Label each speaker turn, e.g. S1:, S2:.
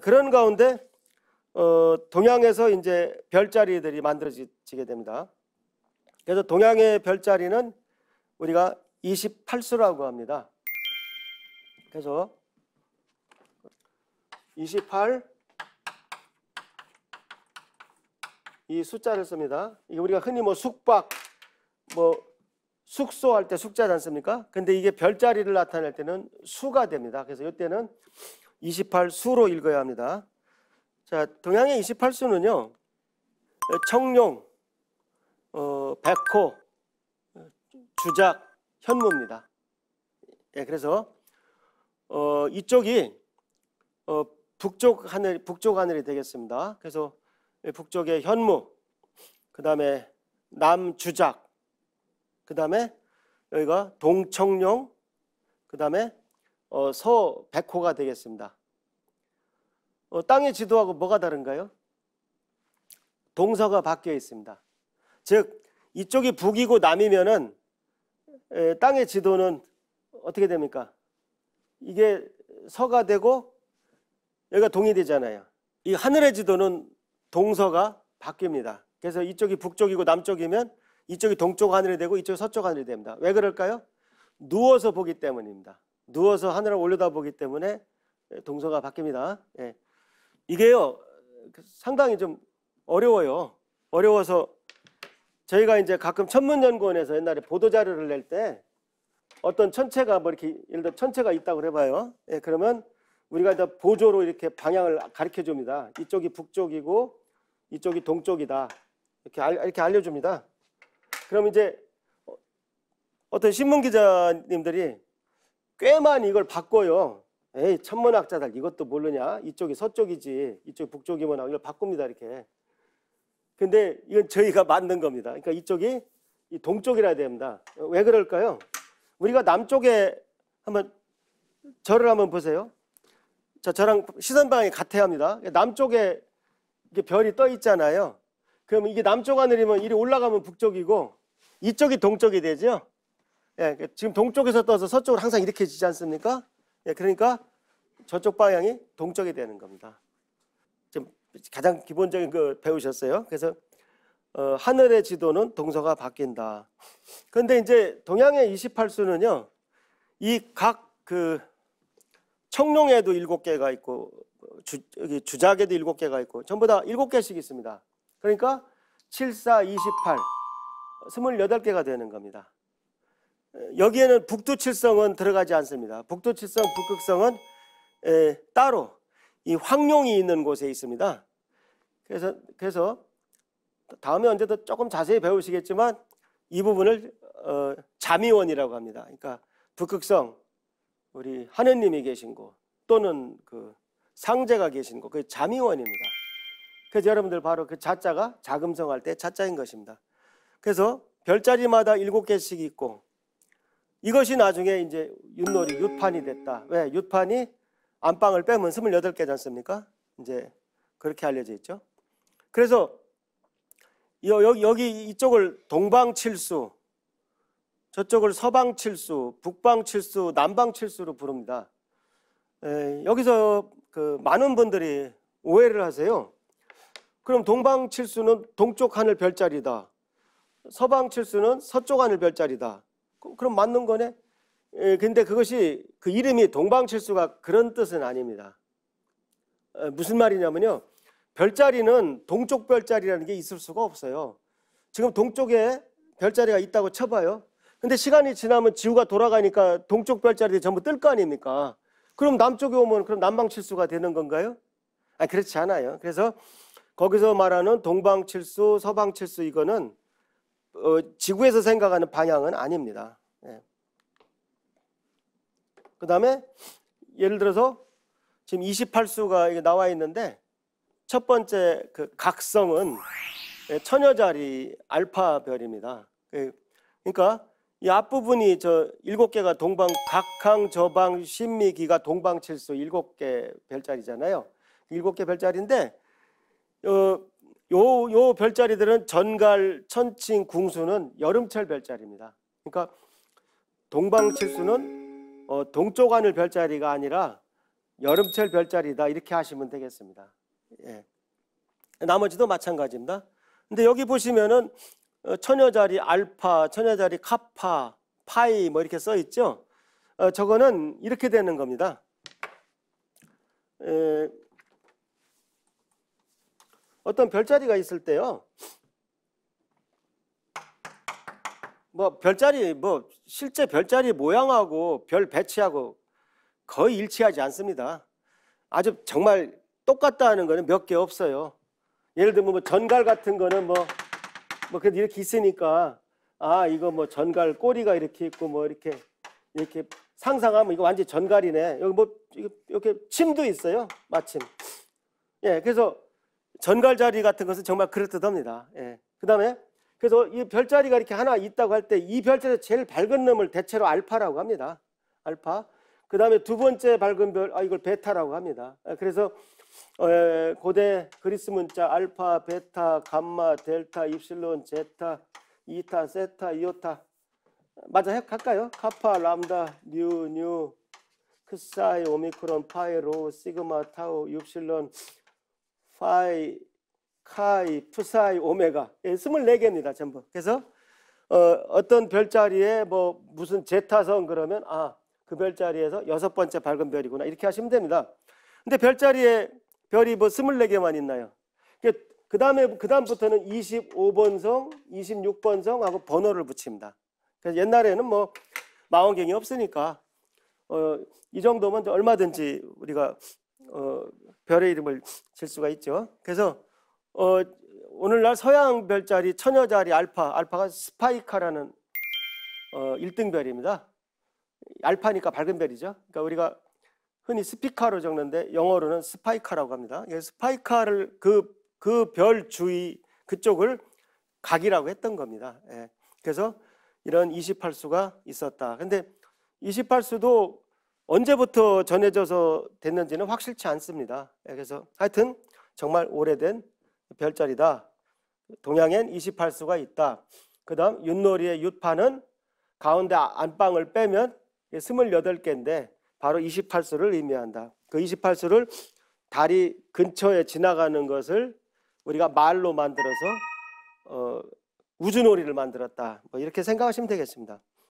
S1: 그런 가운데 어, 동양에서 이제 별자리들이 만들어지게 됩니다. 그래서 동양의 별자리는 우리가 28수라고 합니다. 그래서 28 이 숫자를 씁니다. 이게 우리가 흔히 뭐 숙박, 뭐 숙소 할때 숙자지 않습니까? 근데 이게 별자리를 나타낼 때는 수가 됩니다. 그래서 이때는 28수로 읽어야 합니다. 자, 동양의 28수는요. 청룡, 어, 백호, 주작, 현무입니다. 예, 그래서 어, 이쪽이 어, 북쪽 하늘 북쪽 하늘이 되겠습니다. 그래서 북쪽의 현무, 그 다음에 남주작, 그 다음에 여기가 동청룡, 그 다음에 어, 서백호가 되겠습니다. 어, 땅의 지도하고 뭐가 다른가요? 동서가 바뀌어 있습니다. 즉 이쪽이 북이고 남이면은 에, 땅의 지도는 어떻게 됩니까? 이게 서가 되고 여기가 동이 되잖아요. 이 하늘의 지도는 동서가 바뀝니다. 그래서 이쪽이 북쪽이고 남쪽이면 이쪽이 동쪽 하늘이 되고 이쪽이 서쪽 하늘이 됩니다. 왜 그럴까요? 누워서 보기 때문입니다. 누워서 하늘을 올려다보기 때문에 동서가 바뀝니다. 예. 이게요 상당히 좀 어려워요. 어려워서 저희가 이제 가끔 천문연구원에서 옛날에 보도 자료를 낼 때 어떤 천체가 뭐 이렇게 예를 들어 천체가 있다고 해봐요. 예, 그러면 우리가 이제 보조로 이렇게 방향을 가르쳐 줍니다. 이쪽이 북쪽이고 이쪽이 동쪽이다. 이렇게 알, 이렇게 알려줍니다. 그럼 이제 어, 어떤 신문 기자님들이 꽤 많이 이걸 바꿔요. 에이 천문학자들 이것도 모르냐? 이쪽이 서쪽이지 이쪽이 북쪽이면 이걸 바꿉니다 이렇게. 근데 이건 저희가 만든 겁니다. 그러니까 이쪽이 이 동쪽이라 됩니다. 왜 그럴까요? 우리가 남쪽에 한번 절을 한번 보세요. 자, 저랑 시선 방향이 같아야 합니다. 남쪽에 이게 별이 떠 있잖아요. 그러면 이게 남쪽 하늘이면 이리 올라가면 북쪽이고 이쪽이 동쪽이 되죠. 예, 그러니까 지금 동쪽에서 떠서 서쪽으로 항상 이렇게 지지 않습니까? 예, 그러니까 저쪽 방향이 동쪽이 되는 겁니다. 지금 가장 기본적인 그 배우셨어요. 그래서 어, 하늘의 지도는 동서가 바뀐다. 그런데 이제 동양의 28수는요. 이 각 그 청룡에도 7개가 있고 주, 여기 주작에도 7개가 있고 전부 다 7개씩 있습니다. 그러니까 7, 4, 28, 28개가 되는 겁니다. 여기에는 북두칠성은 들어가지 않습니다. 북두칠성, 북극성은 따로 이 황룡이 있는 곳에 있습니다. 그래서 그래서 다음에 언제 더 조금 자세히 배우시겠지만 이 부분을 어, 자미원이라고 합니다. 그러니까 북극성 우리 하느님이 계신 곳 또는 그 상제가 계신 곳, 그 자미원입니다. 그래서 여러분들 바로 그 자자가 자금성할 때 자자인 것입니다. 그래서 별자리마다 일곱 개씩 있고 이것이 나중에 이제 윷놀이 윷판이 됐다. 왜 윷판이 안방을 빼면 28개지 않습니까? 이제 그렇게 알려져 있죠. 그래서 여기, 여기 이쪽을 동방칠수, 저쪽을 서방칠수, 북방칠수, 남방칠수로 부릅니다. 에, 여기서 그 많은 분들이 오해를 하세요. 그럼 동방칠수는 동쪽 하늘 별자리다. 서방칠수는 서쪽 하늘 별자리다. 그, 그럼 맞는 거네? 근데 그것이 그 이름이 동방칠수가 그런 뜻은 아닙니다. 어, 무슨 말이냐면요. 별자리는 동쪽 별자리라는 게 있을 수가 없어요. 지금 동쪽에 별자리가 있다고 쳐봐요. 근데 시간이 지나면 지구가 돌아가니까 동쪽 별자리들이 전부 뜰 거 아닙니까? 그럼 남쪽에 오면 그럼 남방칠수가 되는 건가요? 아, 그렇지 않아요. 그래서 거기서 말하는 동방칠수, 서방칠수 이거는 어, 지구에서 생각하는 방향은 아닙니다. 예. 그 다음에 예를 들어서 지금 28수가 나와 있는데 첫 번째 그 각성은 천여자리 예, 알파별입니다. 예, 그러니까 이 앞부분이 저 일곱 개가 동방 각항 저방 신미기가 동방 칠수 일곱 개 별자리잖아요. 일곱 개 별자리인데 어, 요, 요 별자리들은 전갈, 천칭, 궁수는 여름철 별자리입니다. 그러니까 동방칠수는 어, 동쪽 하늘 별자리가 아니라 여름철 별자리다 이렇게 하시면 되겠습니다. 예. 나머지도 마찬가지입니다. 근데 여기 보시면은 천여자리 어, 알파, 천여자리 카파, 파이 뭐 이렇게 써 있죠. 어, 저거는 이렇게 되는 겁니다. 에, 어떤 별자리가 있을 때요. 뭐 별자리 뭐 실제 별자리 모양하고 별 배치하고 거의 일치하지 않습니다. 아주 정말 똑같다는 거는 몇 개 없어요. 예를 들면 뭐 전갈 같은 거는 뭐뭐 뭐, 뭐 이렇게 있으니까 아 이거 뭐 전갈 꼬리가 이렇게 있고 뭐 이렇게 이렇게 상상하면 이거 완전 전갈이네. 여기 뭐 이렇게 침도 있어요. 마침. 예, 그래서 전갈 자리 같은 것은 정말 그럴듯합니다. 예. 그다음에 그래서 이 별자리가 이렇게 하나 있다고 할 때 이 별자리에서 제일 밝은 놈을 대체로 알파라고 합니다. 알파. 그 다음에 두 번째 밝은 별, 아, 이걸 베타라고 합니다. 아, 그래서 어, 예, 고대 그리스 문자 알파, 베타, 감마, 델타, 입실론, 제타, 이타, 세타, 이오타. 맞아, 할까요? 카파, 람다, 뉴, 뉴, 크사이, 오미크론, 파이, 로, 시그마, 타우, 육실론 파이, 카이, 푸사이, 오메가. 예, 24개입니다, 전부. 그래서 어, 떤 별자리에 뭐 무슨 제타성 그러면 아, 그 별자리에서 여섯 번째 밝은 별이구나. 이렇게 하시면 됩니다. 근데 별자리에 별이 뭐 24개만 있나요? 그, 그 다음에, 그 다음부터는 25번성, 26번성하고 번호를 붙입니다. 그래서 옛날에는 뭐 망원경이 없으니까, 어, 이 정도면 얼마든지 우리가, 어, 별의 이름을 질 수가 있죠. 그래서 어, 오늘날 서양 별자리, 처녀 자리 알파, 알파가 스파이카라는 어, 1등 별입니다. 알파니까 밝은 별이죠. 그러니까 우리가 흔히 스피카로 적는데 영어로는 스파이카라고 합니다. 예, 스파이카를 그 그 별 주위 그쪽을 각이라고 했던 겁니다. 예. 그래서 이런 28수가 있었다. 근데 28수도 언제부터 전해져서 됐는지는 확실치 않습니다. 예. 그래서 하여튼 정말 오래된 별자리다. 동양엔 28수가 있다. 그 다음 윷놀이의 윷판은 가운데 안방을 빼면 28개인데 바로 28수를 의미한다. 그 28수를 다리 근처에 지나가는 것을 우리가 말로 만들어서 어, 우주놀이를 만들었다. 뭐 이렇게 생각하시면 되겠습니다.